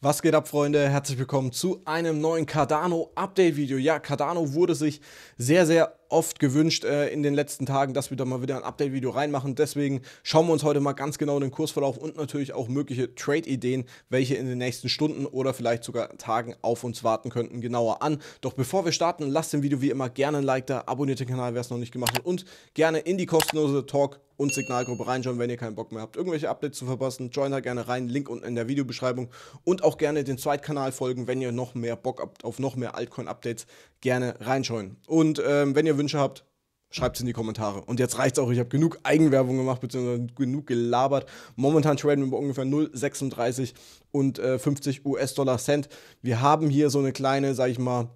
Was geht ab, Freunde? Herzlich willkommen zu einem neuen Cardano Update Video. Ja, Cardano wurde sich sehr, sehr oft gewünscht äh, in den letzten Tagen, dass wir da mal wieder ein Update-Video reinmachen. Deswegen schauen wir uns heute mal ganz genau den Kursverlauf und natürlich auch mögliche Trade-Ideen, welche in den nächsten Stunden oder vielleicht sogar Tagen auf uns warten könnten, genauer an. Doch bevor wir starten, lasst dem Video wie immer gerne ein Like da, abonniert den Kanal, wer es noch nicht gemacht hat und gerne in die kostenlose Talk- und Signalgruppe reinschauen, wenn ihr keinen Bock mehr habt, irgendwelche Updates zu verpassen. Join da gerne rein, Link unten in der Videobeschreibung und auch gerne den Zweitkanal folgen, wenn ihr noch mehr Bock habt auf noch mehr Altcoin-Updates gerne reinschauen. Und ähm, wenn ihr Wünsche habt, schreibt es in die Kommentare. Und jetzt reicht's auch, ich habe genug Eigenwerbung gemacht, beziehungsweise genug gelabert. Momentan traden wir bei ungefähr 0,36 und äh, 50 US-Dollar Cent. Wir haben hier so eine kleine, sag ich mal,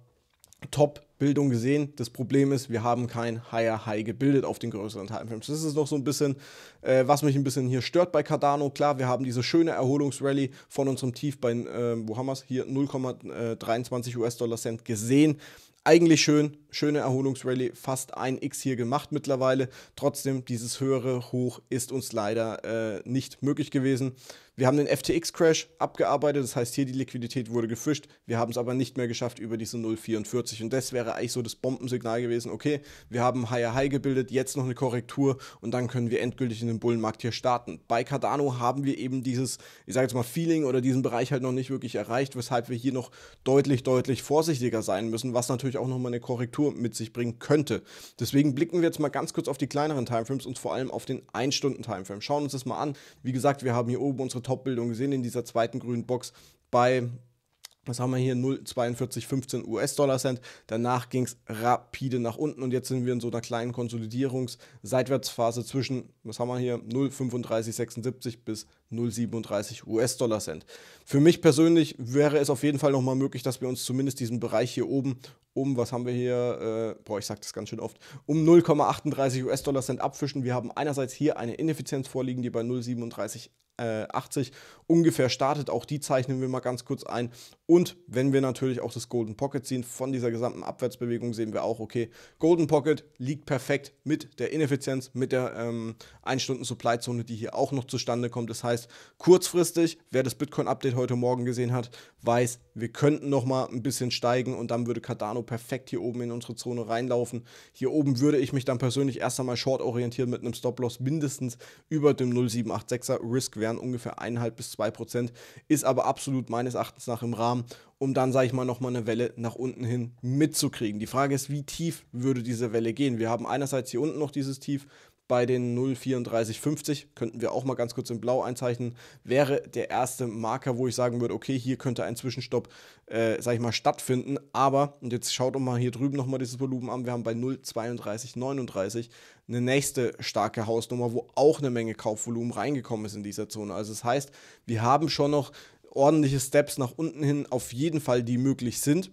Top-Bildung gesehen. Das Problem ist, wir haben kein Higher High gebildet auf den größeren Timeframes. Das ist noch so ein bisschen, äh, was mich ein bisschen hier stört bei Cardano. Klar, wir haben diese schöne Erholungsrallye von unserem Tief bei, äh, wo haben wir es? Hier 0,23 US-Dollar Cent gesehen eigentlich schön, schöne Erholungsrallye, fast ein X hier gemacht mittlerweile. Trotzdem, dieses höhere Hoch ist uns leider äh, nicht möglich gewesen. Wir haben den FTX-Crash abgearbeitet, das heißt hier die Liquidität wurde gefischt, wir haben es aber nicht mehr geschafft über diese 0,44 und das wäre eigentlich so das Bombensignal gewesen, okay, wir haben Higher High gebildet, jetzt noch eine Korrektur und dann können wir endgültig in den Bullenmarkt hier starten. Bei Cardano haben wir eben dieses, ich sage jetzt mal Feeling oder diesen Bereich halt noch nicht wirklich erreicht, weshalb wir hier noch deutlich, deutlich vorsichtiger sein müssen, was natürlich auch nochmal eine Korrektur mit sich bringen könnte. Deswegen blicken wir jetzt mal ganz kurz auf die kleineren Timeframes und vor allem auf den 1-Stunden-Timeframe. Schauen uns das mal an. Wie gesagt, wir haben hier oben unsere Top-Bildung gesehen in dieser zweiten grünen Box bei was haben wir hier? 0,4215 US-Dollar-Cent. Danach ging es rapide nach unten und jetzt sind wir in so einer kleinen Konsolidierungs-Seitwärtsphase zwischen, was haben wir hier? 0,3576 bis 0,37 US-Dollar-Cent. Für mich persönlich wäre es auf jeden Fall nochmal möglich, dass wir uns zumindest diesen Bereich hier oben um, was haben wir hier? Äh, boah, ich sag das ganz schön oft, um 0,38 US-Dollar-Cent abfischen. Wir haben einerseits hier eine Ineffizienz vorliegen, die bei 0,37 80 äh, ungefähr startet. Auch die zeichnen wir mal ganz kurz ein. Und wenn wir natürlich auch das Golden Pocket sehen, von dieser gesamten Abwärtsbewegung sehen wir auch, okay, Golden Pocket liegt perfekt mit der Ineffizienz, mit der 1-Stunden-Supply-Zone, ähm, die hier auch noch zustande kommt. Das heißt, kurzfristig, wer das Bitcoin-Update heute Morgen gesehen hat, weiß, wir könnten nochmal ein bisschen steigen und dann würde Cardano perfekt hier oben in unsere Zone reinlaufen. Hier oben würde ich mich dann persönlich erst einmal short orientieren mit einem Stop-Loss mindestens über dem 0786er Risk-Wert wären ungefähr 1,5 bis 2 Prozent, ist aber absolut meines Erachtens nach im Rahmen, um dann, sage ich mal, nochmal eine Welle nach unten hin mitzukriegen. Die Frage ist, wie tief würde diese Welle gehen? Wir haben einerseits hier unten noch dieses Tief, bei den 0,3450, könnten wir auch mal ganz kurz in Blau einzeichnen, wäre der erste Marker, wo ich sagen würde, okay, hier könnte ein Zwischenstopp, äh, sag ich mal, stattfinden. Aber, und jetzt schaut doch mal hier drüben nochmal dieses Volumen an, wir haben bei 0,3239 eine nächste starke Hausnummer, wo auch eine Menge Kaufvolumen reingekommen ist in dieser Zone. Also das heißt, wir haben schon noch ordentliche Steps nach unten hin, auf jeden Fall, die möglich sind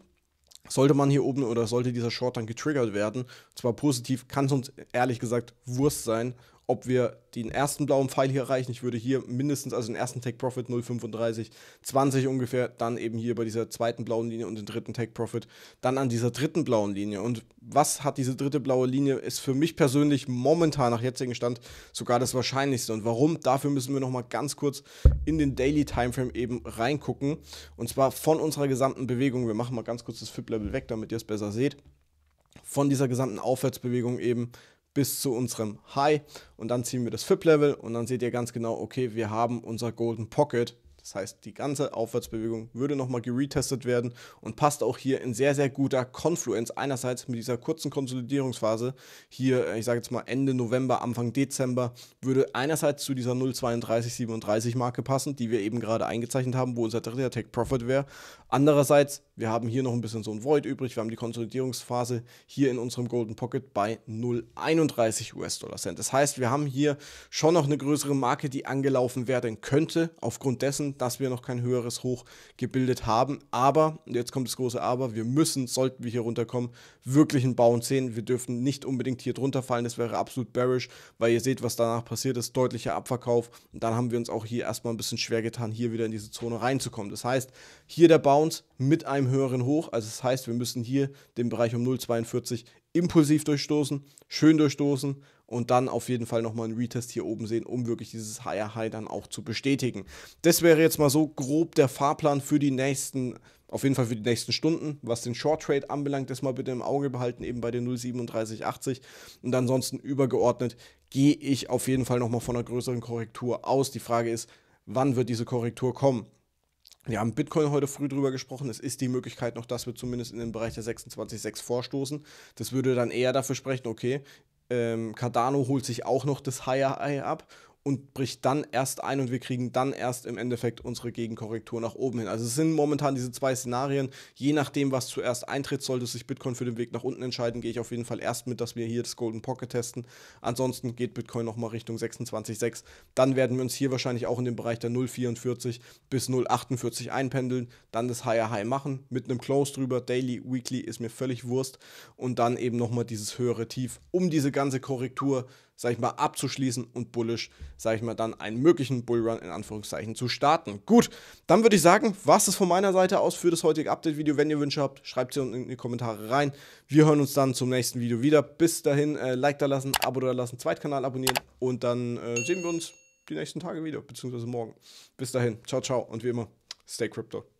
sollte man hier oben oder sollte dieser Short dann getriggert werden, zwar positiv, kann es uns ehrlich gesagt Wurst sein, ob wir den ersten blauen Pfeil hier erreichen. Ich würde hier mindestens, also den ersten Take Profit 0,35, 20 ungefähr, dann eben hier bei dieser zweiten blauen Linie und den dritten Take Profit, dann an dieser dritten blauen Linie. Und was hat diese dritte blaue Linie, ist für mich persönlich momentan nach jetzigem Stand sogar das Wahrscheinlichste. Und warum? Dafür müssen wir nochmal ganz kurz in den Daily Timeframe eben reingucken. Und zwar von unserer gesamten Bewegung. Wir machen mal ganz kurz das FIP-Level weg, damit ihr es besser seht. Von dieser gesamten Aufwärtsbewegung eben bis zu unserem High und dann ziehen wir das FIP-Level und dann seht ihr ganz genau, okay, wir haben unser Golden Pocket das heißt, die ganze Aufwärtsbewegung würde nochmal geretestet werden und passt auch hier in sehr, sehr guter Confluence. Einerseits mit dieser kurzen Konsolidierungsphase, hier, äh, ich sage jetzt mal Ende November, Anfang Dezember, würde einerseits zu dieser 0,3237 Marke passen, die wir eben gerade eingezeichnet haben, wo unser dritter Tech Profit wäre. Andererseits, wir haben hier noch ein bisschen so ein Void übrig. Wir haben die Konsolidierungsphase hier in unserem Golden Pocket bei 0,31 US-Dollar Cent. Das heißt, wir haben hier schon noch eine größere Marke, die angelaufen werden könnte, aufgrund dessen, dass wir noch kein höheres Hoch gebildet haben. Aber, und jetzt kommt das große Aber, wir müssen, sollten wir hier runterkommen, wirklich einen Bounce sehen. Wir dürfen nicht unbedingt hier drunter fallen, das wäre absolut bearish, weil ihr seht, was danach passiert ist, deutlicher Abverkauf. Und dann haben wir uns auch hier erstmal ein bisschen schwer getan, hier wieder in diese Zone reinzukommen. Das heißt, hier der Bounce mit einem höheren Hoch, also das heißt, wir müssen hier den Bereich um 0,42 impulsiv durchstoßen, schön durchstoßen und dann auf jeden Fall nochmal einen Retest hier oben sehen, um wirklich dieses Higher High dann auch zu bestätigen. Das wäre jetzt mal so grob der Fahrplan für die nächsten auf jeden Fall für die nächsten Stunden. Was den Short Trade anbelangt, das mal bitte im Auge behalten, eben bei den 0,3780. Und ansonsten übergeordnet gehe ich auf jeden Fall nochmal von einer größeren Korrektur aus. Die Frage ist, wann wird diese Korrektur kommen? Wir haben Bitcoin heute früh drüber gesprochen. Es ist die Möglichkeit noch, dass wir zumindest in den Bereich der 26,6 vorstoßen. Das würde dann eher dafür sprechen, okay, ähm, Cardano holt sich auch noch das Higher Eye ab und bricht dann erst ein und wir kriegen dann erst im Endeffekt unsere Gegenkorrektur nach oben hin. Also es sind momentan diese zwei Szenarien. Je nachdem, was zuerst eintritt, sollte sich Bitcoin für den Weg nach unten entscheiden, gehe ich auf jeden Fall erst mit, dass wir hier das Golden Pocket testen. Ansonsten geht Bitcoin nochmal Richtung 26,6. Dann werden wir uns hier wahrscheinlich auch in den Bereich der 0,44 bis 0,48 einpendeln. Dann das Higher High machen mit einem Close drüber. Daily, Weekly ist mir völlig Wurst. Und dann eben nochmal dieses höhere Tief, um diese ganze Korrektur, sag ich mal, abzuschließen und bullish sage ich mal, dann einen möglichen Bullrun in Anführungszeichen zu starten. Gut, dann würde ich sagen, was es von meiner Seite aus für das heutige Update-Video. Wenn ihr Wünsche habt, schreibt sie unten in die Kommentare rein. Wir hören uns dann zum nächsten Video wieder. Bis dahin, äh, Like da lassen, Abo da lassen, Zweitkanal abonnieren und dann äh, sehen wir uns die nächsten Tage wieder, beziehungsweise morgen. Bis dahin, ciao, ciao und wie immer, stay crypto.